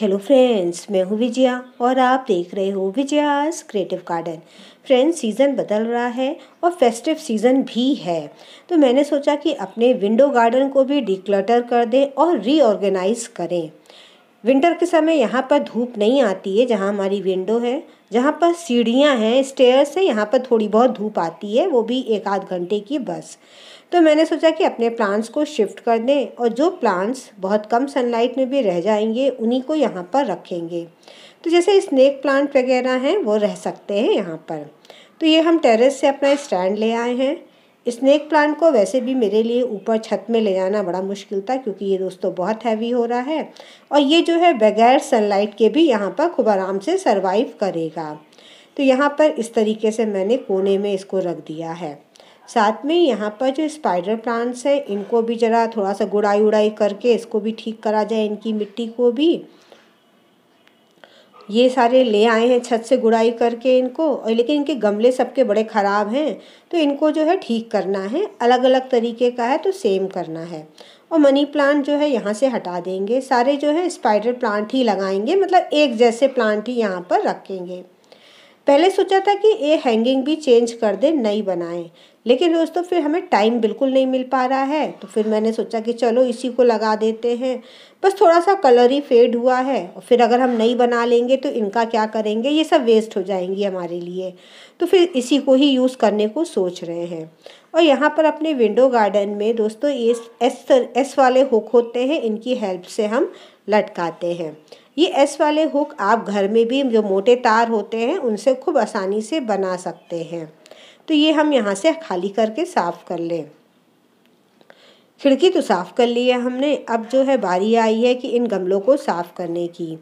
hello friends मैं हूँ विजया और आप देख रहे हो Vijaya's creative garden friends season बदल रहा है और फेस्टिव सीज़न भी है तो मैंने सोचा कि अपने विंडो गार्डन को भी डिक्लटर कर दें और रीऑर्गेनाइज करें विंटर के समय यहाँ पर धूप नहीं आती है जहाँ हमारी विंडो है जहाँ पर सीढ़ियाँ हैं स्टेयर्स हैं यहाँ पर थोड़ी बहुत धूप आती है वो भी एक आध घंटे की बस तो मैंने सोचा कि अपने प्लांट्स को शिफ्ट कर दें और जो प्लांट्स बहुत कम सनलाइट में भी रह जाएंगे उन्हीं को यहाँ पर रखेंगे तो जैसे स्नेक प्लांट वगैरह हैं वो रह सकते हैं यहाँ पर तो ये हम टेरेस से अपना स्टैंड ले आए हैं स्नेक प्लांट को वैसे भी मेरे लिए ऊपर छत में ले जाना बड़ा मुश्किल था क्योंकि ये दोस्तों बहुत हैवी हो रहा है और ये जो है बगैर सनलाइट के भी यहाँ पर खूब आराम से सरवाइव करेगा तो यहाँ पर इस तरीके से मैंने कोने में इसको रख दिया है साथ में यहाँ पर जो स्पाइडर प्लांट्स हैं इनको भी ज़रा थोड़ा सा गुड़ाई उड़ाई करके इसको भी ठीक करा जाए इनकी मिट्टी को भी ये सारे ले आए हैं छत से गुड़ाई करके इनको और लेकिन इनके गमले सबके बड़े ख़राब हैं तो इनको जो है ठीक करना है अलग अलग तरीके का है तो सेम करना है और मनी प्लांट जो है यहाँ से हटा देंगे सारे जो है स्पाइडर प्लांट ही लगाएंगे मतलब एक जैसे प्लांट ही यहाँ पर रखेंगे पहले सोचा था कि ये हैंगिंग भी चेंज कर दें नई बनाएं लेकिन दोस्तों फिर हमें टाइम बिल्कुल नहीं मिल पा रहा है तो फिर मैंने सोचा कि चलो इसी को लगा देते हैं बस थोड़ा सा कलर ही फेड हुआ है और फिर अगर हम नहीं बना लेंगे तो इनका क्या करेंगे ये सब वेस्ट हो जाएंगी हमारे लिए तो फिर इसी को ही यूज़ करने को सोच रहे हैं और यहाँ पर अपने विंडो गार्डन में दोस्तों ये एस एस वाले हुक होते हैं इनकी हेल्प से हम लटकाते हैं ये एस वाले हुक आप घर में भी जो मोटे तार होते हैं उनसे खूब आसानी से बना सकते हैं तो ये हम यहाँ से खाली करके साफ़ कर लें खिड़की तो साफ़ कर ली है हमने अब जो है बारी आई है कि इन गमलों को साफ़ करने की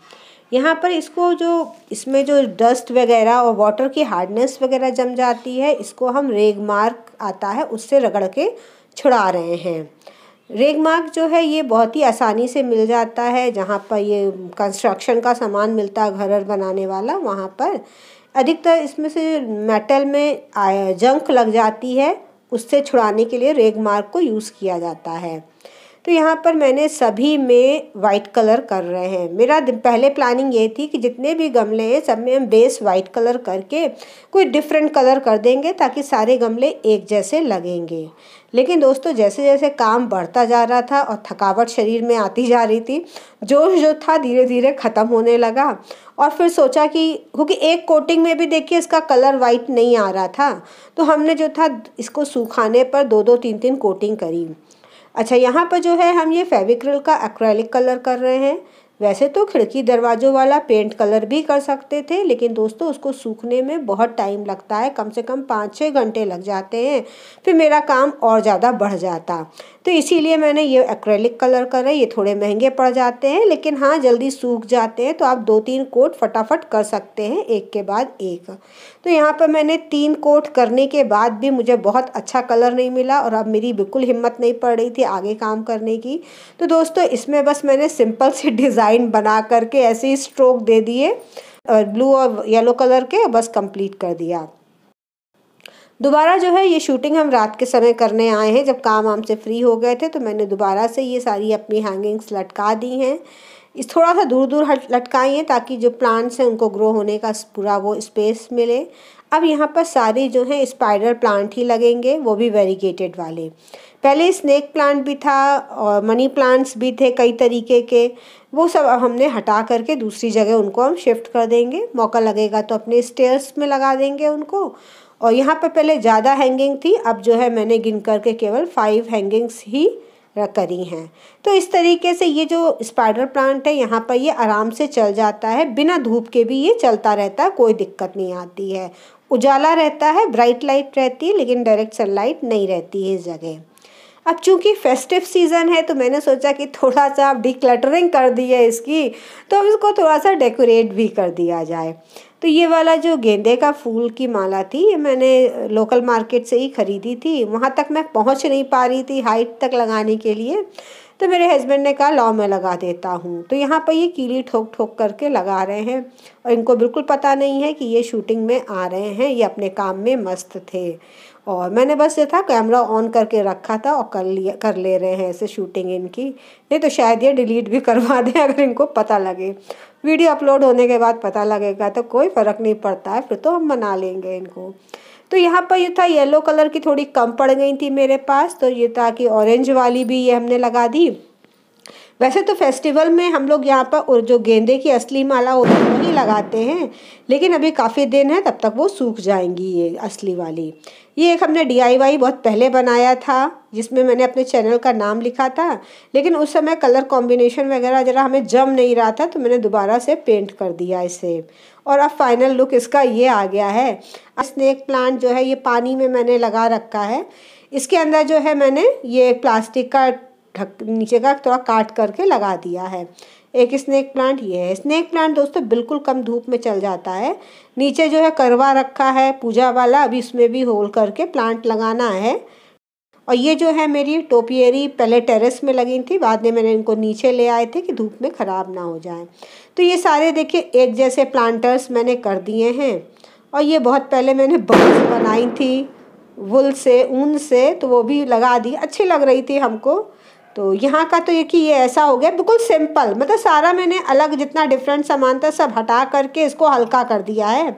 यहाँ पर इसको जो इसमें जो डस्ट वगैरह और वाटर की हार्डनेस वगैरह जम जाती है इसको हम रेग मार्क आता है उससे रगड़ के छुड़ा रहे हैं रेग मार्क जो है ये बहुत ही आसानी से मिल जाता है जहाँ पर ये कंस्ट्रक्शन का सामान मिलता है घर बनाने वाला वहाँ पर अधिकतर इसमें से मेटल में जंक लग जाती है उससे छुड़ाने के लिए रेगमार्क को यूज़ किया जाता है तो यहाँ पर मैंने सभी में वाइट कलर कर रहे हैं मेरा पहले प्लानिंग ये थी कि जितने भी गमले हैं सब में हम बेस वाइट कलर करके कोई डिफरेंट कलर कर देंगे ताकि सारे गमले एक जैसे लगेंगे लेकिन दोस्तों जैसे जैसे काम बढ़ता जा रहा था और थकावट शरीर में आती जा रही थी जोश जो था धीरे धीरे ख़त्म होने लगा और फिर सोचा कि क्योंकि एक कोटिंग में भी देखिए इसका कलर वाइट नहीं आ रहा था तो हमने जो था इसको सूखाने पर दो दो तीन तीन कोटिंग करी अच्छा यहाँ पर जो है हम ये फेविक्रिल का एक्रेलिक कलर कर रहे हैं वैसे तो खिड़की दरवाज़ों वाला पेंट कलर भी कर सकते थे लेकिन दोस्तों उसको सूखने में बहुत टाइम लगता है कम से कम पाँच छः घंटे लग जाते हैं फिर मेरा काम और ज़्यादा बढ़ जाता तो इसीलिए मैंने ये एक्रेलिक कलर करा ये थोड़े महंगे पड़ जाते हैं लेकिन हाँ जल्दी सूख जाते हैं तो आप दो तीन कोट फटाफट कर सकते हैं एक के बाद एक तो यहाँ पर मैंने तीन कोट करने के बाद भी मुझे बहुत अच्छा कलर नहीं मिला और अब मेरी बिल्कुल हिम्मत नहीं पड़ रही थी आगे काम करने की तो दोस्तों इसमें बस मैंने सिंपल सी डिज़ाइन डिज़ाइन बना करके ऐसे ही स्ट्रोक दे दिए ब्लू और येलो कलर के बस कंप्लीट कर दिया दोबारा जो है ये शूटिंग हम रात के समय करने आए हैं जब काम आम से फ्री हो गए थे तो मैंने दोबारा से ये सारी अपनी हैंगिंग्स लटका दी हैं इस थोड़ा सा दूर दूर लटकाइए ताकि जो प्लांट्स हैं उनको ग्रो होने का पूरा वो स्पेस मिले अब यहाँ पर सारे जो हैं स्पाइडर प्लांट ही लगेंगे वो भी वेरीगेटेड वाले पहले स्नैक प्लांट भी था और मनी प्लांट्स भी थे कई तरीके के वो सब अब हमने हटा करके दूसरी जगह उनको हम शिफ्ट कर देंगे मौका लगेगा तो अपने स्टेयर्स में लगा देंगे उनको और यहाँ पर पहले ज़्यादा हैंगिंग थी अब जो है मैंने गिन करके केवल फाइव हैंगिंग्स ही करी हैं तो इस तरीके से ये जो स्पाइडर प्लांट है यहाँ पर ये आराम से चल जाता है बिना धूप के भी ये चलता रहता है कोई दिक्कत नहीं आती है उजाला रहता है ब्राइट लाइट रहती है लेकिन डायरेक्ट सनलाइट नहीं रहती है इस जगह अब चूंकि फेस्टिव सीज़न है तो मैंने सोचा कि थोड़ा सा अब डिक्लटरिंग कर दी है इसकी तो अब इसको थोड़ा सा डेकोरेट भी कर दिया जाए तो ये वाला जो गेंदे का फूल की माला थी ये मैंने लोकल मार्केट से ही ख़रीदी थी वहाँ तक मैं पहुँच नहीं पा रही थी हाइट तक लगाने के लिए तो मेरे हस्बैंड ने कहा लॉ मैं लगा देता हूँ तो यहाँ पर ये कीली ठोक ठोक करके लगा रहे हैं और इनको बिल्कुल पता नहीं है कि ये शूटिंग में आ रहे हैं ये अपने काम में मस्त थे और मैंने बस ये था कैमरा ऑन करके रखा था और कर लिया कर ले रहे हैं ऐसे शूटिंग इनकी नहीं तो शायद ये डिलीट भी करवा दें अगर इनको पता लगे वीडियो अपलोड होने के बाद पता लगेगा तो कोई फ़र्क नहीं पड़ता है फिर तो हम मना लेंगे इनको तो यहाँ पर ये था येलो कलर की थोड़ी कम पड़ गई थी मेरे पास तो ये था कि ऑरेंज वाली भी ये हमने लगा दी वैसे तो फेस्टिवल में हम लोग यहाँ पर जो गेंदे की असली माला होती है वही लगाते हैं लेकिन अभी काफ़ी दिन है तब तक वो सूख जाएंगी ये असली वाली ये एक हमने डीआईवाई बहुत पहले बनाया था जिसमें मैंने अपने चैनल का नाम लिखा था लेकिन उस समय कलर कॉम्बिनेशन वगैरह ज़रा हमें जम नहीं रहा था तो मैंने दोबारा से पेंट कर दिया इसे और अब फाइनल लुक इसका ये आ गया है स्नेक प्लांट जो है ये पानी में मैंने लगा रखा है इसके अंदर जो है मैंने ये प्लास्टिक का ढक नीचे का थोड़ा काट करके लगा दिया है एक स्नैक प्लांट ये है स्नैक प्लांट दोस्तों बिल्कुल कम धूप में चल जाता है नीचे जो है करवा रखा है पूजा वाला अभी इसमें भी होल करके प्लांट लगाना है और ये जो है मेरी टोपियरी पहले टेरेस में लगी थी बाद में मैंने इनको नीचे ले आए थे कि धूप में ख़राब ना हो जाए तो ये सारे देखिए एक जैसे प्लांटर्स मैंने कर दिए हैं और ये बहुत पहले मैंने बर्ड्स बनाई थी वुल से ऊन से तो वो भी लगा दी अच्छी लग रही थी हमको तो यहाँ का तो ये कि ये ऐसा हो गया बिल्कुल सिंपल मतलब सारा मैंने अलग जितना डिफरेंट सामान था सब हटा करके इसको हल्का कर दिया है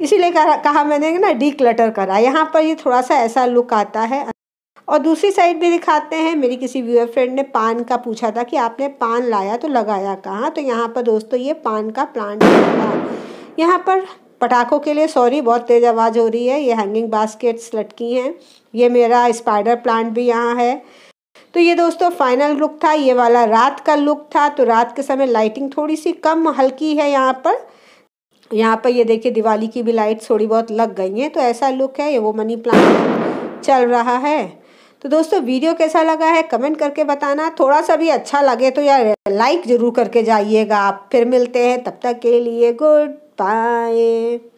इसीलिए कहा मैंने ना डी क्लटर करा यहाँ पर ये थोड़ा सा ऐसा लुक आता है और दूसरी साइड भी दिखाते हैं मेरी किसी व्यूअर फ्रेंड ने पान का पूछा था कि आपने पान लाया तो लगाया कहाँ तो यहाँ पर दोस्तों ये पान का प्लांट था यहाँ पर पटाखों के लिए सॉरी बहुत तेज़ आवाज़ हो रही है ये हैंगिंग बास्केट्स लटकी हैं ये मेरा स्पाइडर प्लांट भी यहाँ है तो ये दोस्तों फाइनल लुक था ये वाला रात का लुक था तो रात के समय लाइटिंग थोड़ी सी कम हल्की है यहाँ पर यहाँ पर ये देखिए दिवाली की भी लाइट थोड़ी बहुत लग गई हैं तो ऐसा लुक है ये वो मनी प्लांट चल रहा है तो दोस्तों वीडियो कैसा लगा है कमेंट करके बताना थोड़ा सा भी अच्छा लगे तो यार लाइक ज़रूर करके जाइएगा आप फिर मिलते हैं तब तक के लिए गुड बाय